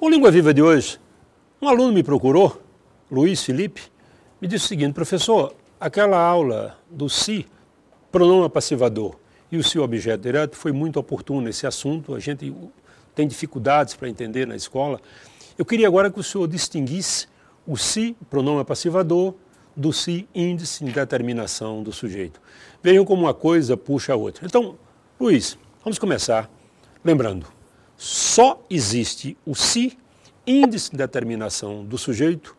O Língua Viva de hoje, um aluno me procurou, Luiz Felipe, me disse o seguinte, professor, aquela aula do si, pronome passivador e o seu objeto direto foi muito oportuno esse assunto, a gente tem dificuldades para entender na escola. Eu queria agora que o senhor distinguisse o si, pronome passivador, do si índice de determinação do sujeito. Vejam como uma coisa puxa a outra. Então, Luiz, vamos começar lembrando, só existe o si índice de determinação do sujeito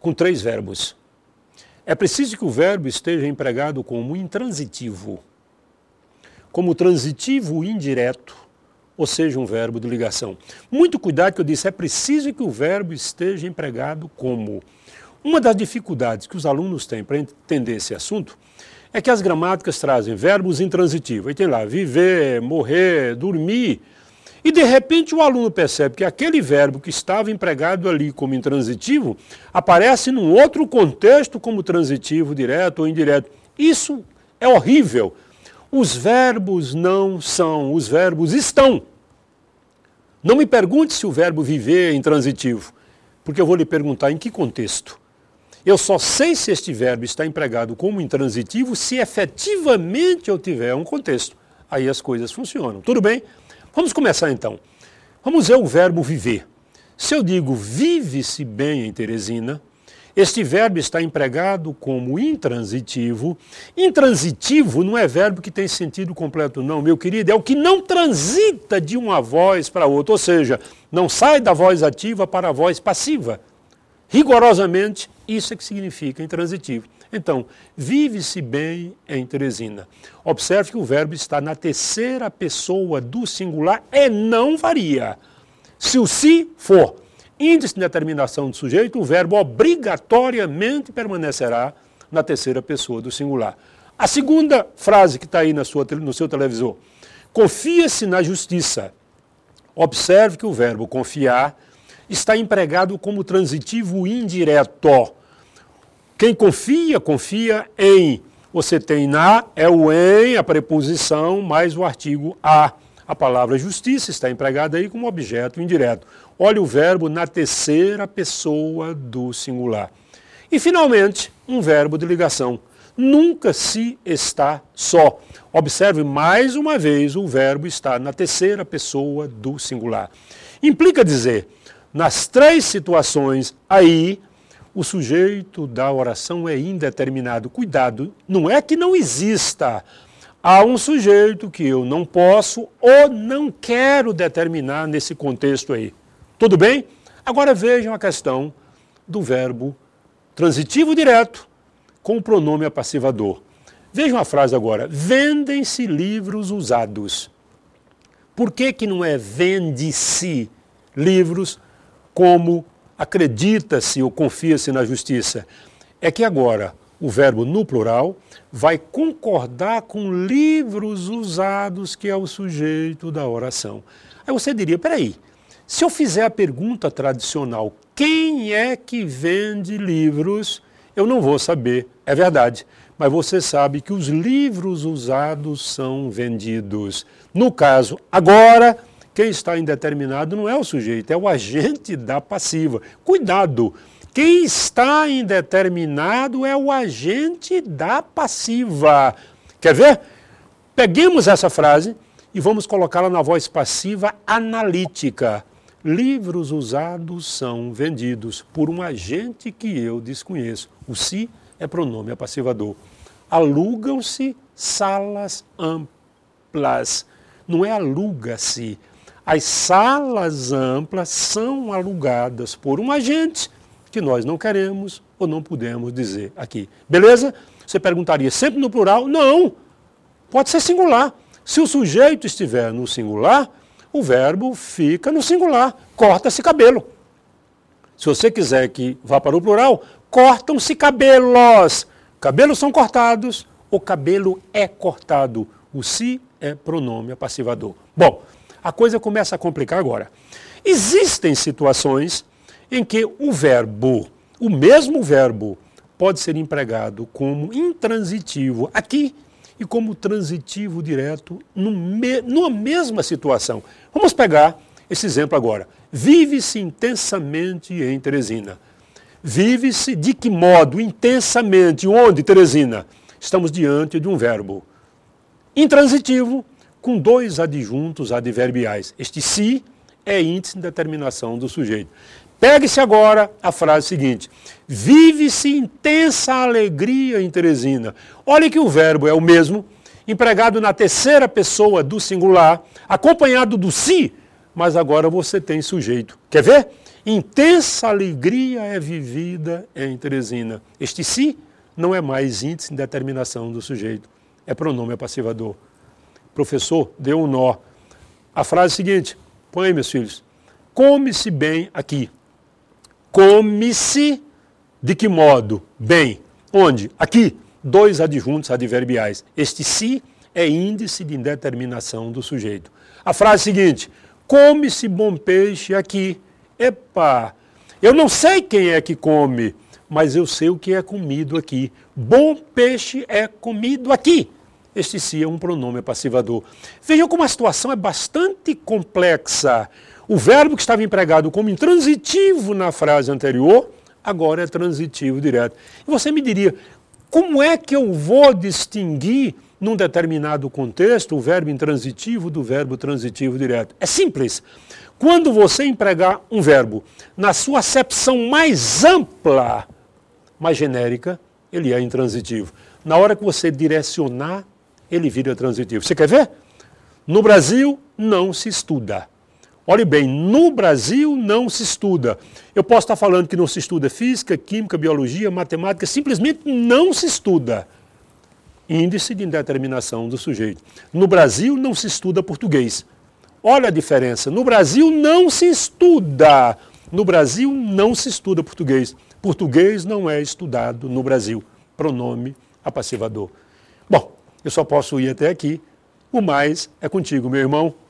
com três verbos. É preciso que o verbo esteja empregado como intransitivo, como transitivo indireto, ou seja, um verbo de ligação. Muito cuidado que eu disse, é preciso que o verbo esteja empregado como uma das dificuldades que os alunos têm para entender esse assunto é que as gramáticas trazem verbos intransitivos. Aí tem lá viver, morrer, dormir. E de repente o aluno percebe que aquele verbo que estava empregado ali como intransitivo aparece num outro contexto como transitivo, direto ou indireto. Isso é horrível. Os verbos não são, os verbos estão. Não me pergunte se o verbo viver é intransitivo, porque eu vou lhe perguntar em que contexto. Eu só sei se este verbo está empregado como intransitivo se efetivamente eu tiver um contexto. Aí as coisas funcionam. Tudo bem? Vamos começar então. Vamos ver o verbo viver. Se eu digo vive-se bem em Teresina, este verbo está empregado como intransitivo. Intransitivo não é verbo que tem sentido completo, não, meu querido. É o que não transita de uma voz para outra, ou seja, não sai da voz ativa para a voz passiva. Rigorosamente, isso é que significa intransitivo. Então, vive-se bem em Teresina. Observe que o verbo está na terceira pessoa do singular e não varia. Se o se for índice de determinação do sujeito, o verbo obrigatoriamente permanecerá na terceira pessoa do singular. A segunda frase que está aí na sua, no seu televisor. Confia-se na justiça. Observe que o verbo confiar está empregado como transitivo indireto. Quem confia, confia em. Você tem na, é o em, a preposição, mais o artigo a. A palavra justiça está empregada aí como objeto indireto. Olha o verbo na terceira pessoa do singular. E, finalmente, um verbo de ligação. Nunca se está só. Observe mais uma vez: o verbo está na terceira pessoa do singular. Implica dizer: nas três situações aí, o sujeito da oração é indeterminado. Cuidado, não é que não exista. Há um sujeito que eu não posso ou não quero determinar nesse contexto aí. Tudo bem? Agora vejam a questão do verbo transitivo direto com o pronome apassivador. Vejam a frase agora. Vendem-se livros usados. Por que, que não é vende-se livros usados? como acredita-se ou confia-se na justiça, é que agora o verbo no plural vai concordar com livros usados que é o sujeito da oração. Aí você diria, peraí, se eu fizer a pergunta tradicional, quem é que vende livros? Eu não vou saber, é verdade. Mas você sabe que os livros usados são vendidos. No caso, agora, quem está indeterminado não é o sujeito, é o agente da passiva. Cuidado! Quem está indeterminado é o agente da passiva. Quer ver? Peguemos essa frase e vamos colocá-la na voz passiva analítica. Livros usados são vendidos por um agente que eu desconheço. O si é pronome apassivador. Alugam-se salas amplas. Não é aluga-se, as salas amplas são alugadas por um agente que nós não queremos ou não podemos dizer aqui. Beleza? Você perguntaria sempre no plural? Não! Pode ser singular. Se o sujeito estiver no singular, o verbo fica no singular. Corta-se cabelo. Se você quiser que vá para o plural, cortam-se cabelos. Cabelos são cortados, o cabelo é cortado. O si é pronome apassivador. Bom, a coisa começa a complicar agora. Existem situações em que o verbo, o mesmo verbo, pode ser empregado como intransitivo aqui e como transitivo direto me, numa mesma situação. Vamos pegar esse exemplo agora. Vive-se intensamente em Teresina. Vive-se de que modo? Intensamente. Onde, Teresina? Estamos diante de um verbo intransitivo com dois adjuntos adverbiais. Este si é índice de determinação do sujeito. Pegue-se agora a frase seguinte: Vive-se intensa alegria em Teresina. Olhe que o verbo é o mesmo, empregado na terceira pessoa do singular, acompanhado do si, mas agora você tem sujeito. Quer ver? Intensa alegria é vivida em Teresina. Este si não é mais índice de determinação do sujeito, é pronome apassivador professor deu um nó. A frase é a seguinte: põe aí, meus filhos. Come-se bem aqui. Come-se de que modo? Bem. Onde? Aqui. Dois adjuntos adverbiais. Este se é índice de indeterminação do sujeito. A frase é a seguinte: come-se bom peixe aqui. Epa! Eu não sei quem é que come, mas eu sei o que é comido aqui. Bom peixe é comido aqui este se é um pronome passivador. Vejam como a situação é bastante complexa. O verbo que estava empregado como intransitivo na frase anterior, agora é transitivo direto. E você me diria, como é que eu vou distinguir, num determinado contexto, o verbo intransitivo do verbo transitivo direto? É simples. Quando você empregar um verbo na sua acepção mais ampla, mais genérica, ele é intransitivo. Na hora que você direcionar ele vira transitivo. Você quer ver? No Brasil, não se estuda. Olhe bem, no Brasil não se estuda. Eu posso estar falando que não se estuda física, química, biologia, matemática, simplesmente não se estuda. Índice de indeterminação do sujeito. No Brasil não se estuda português. Olha a diferença. No Brasil não se estuda. No Brasil não se estuda português. Português não é estudado no Brasil. Pronome apassivador eu só posso ir até aqui. O mais é contigo, meu irmão.